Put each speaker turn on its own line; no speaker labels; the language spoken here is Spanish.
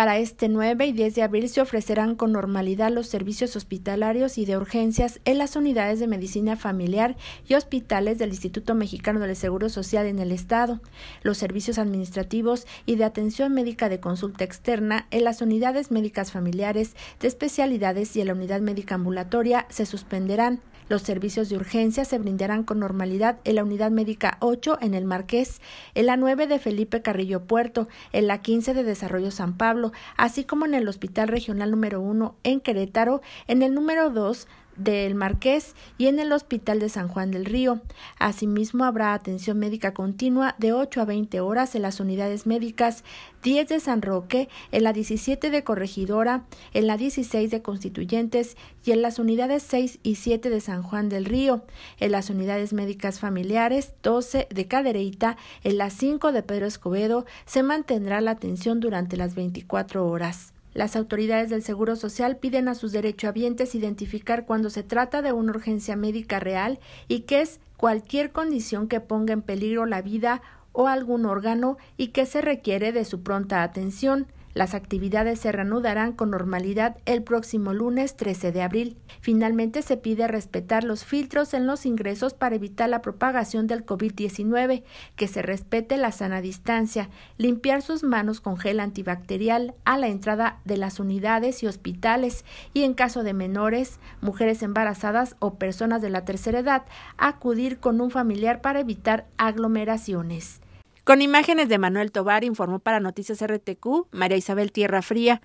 Para este 9 y 10 de abril se ofrecerán con normalidad los servicios hospitalarios y de urgencias en las unidades de medicina familiar y hospitales del Instituto Mexicano del Seguro Social en el Estado, los servicios administrativos y de atención médica de consulta externa en las unidades médicas familiares de especialidades y en la unidad médica ambulatoria se suspenderán los servicios de urgencia se brindarán con normalidad en la unidad médica 8 en el Marqués, en la 9 de Felipe Carrillo Puerto, en la 15 de Desarrollo San Pablo, así como en el Hospital Regional número 1 en Querétaro, en el número 2 del Marqués y en el Hospital de San Juan del Río. Asimismo, habrá atención médica continua de 8 a 20 horas en las unidades médicas 10 de San Roque, en la 17 de Corregidora, en la 16 de Constituyentes y en las unidades 6 y 7 de San Juan del Río, en las unidades médicas familiares 12 de Cadereyta, en las 5 de Pedro Escobedo, se mantendrá la atención durante las 24 horas. Las autoridades del Seguro Social piden a sus derechohabientes identificar cuando se trata de una urgencia médica real y que es cualquier condición que ponga en peligro la vida o algún órgano y que se requiere de su pronta atención. Las actividades se reanudarán con normalidad el próximo lunes 13 de abril. Finalmente se pide respetar los filtros en los ingresos para evitar la propagación del COVID-19, que se respete la sana distancia, limpiar sus manos con gel antibacterial a la entrada de las unidades y hospitales y en caso de menores, mujeres embarazadas o personas de la tercera edad, acudir con un familiar para evitar aglomeraciones. Con imágenes de Manuel Tobar informó para Noticias RTQ María Isabel Tierra Fría.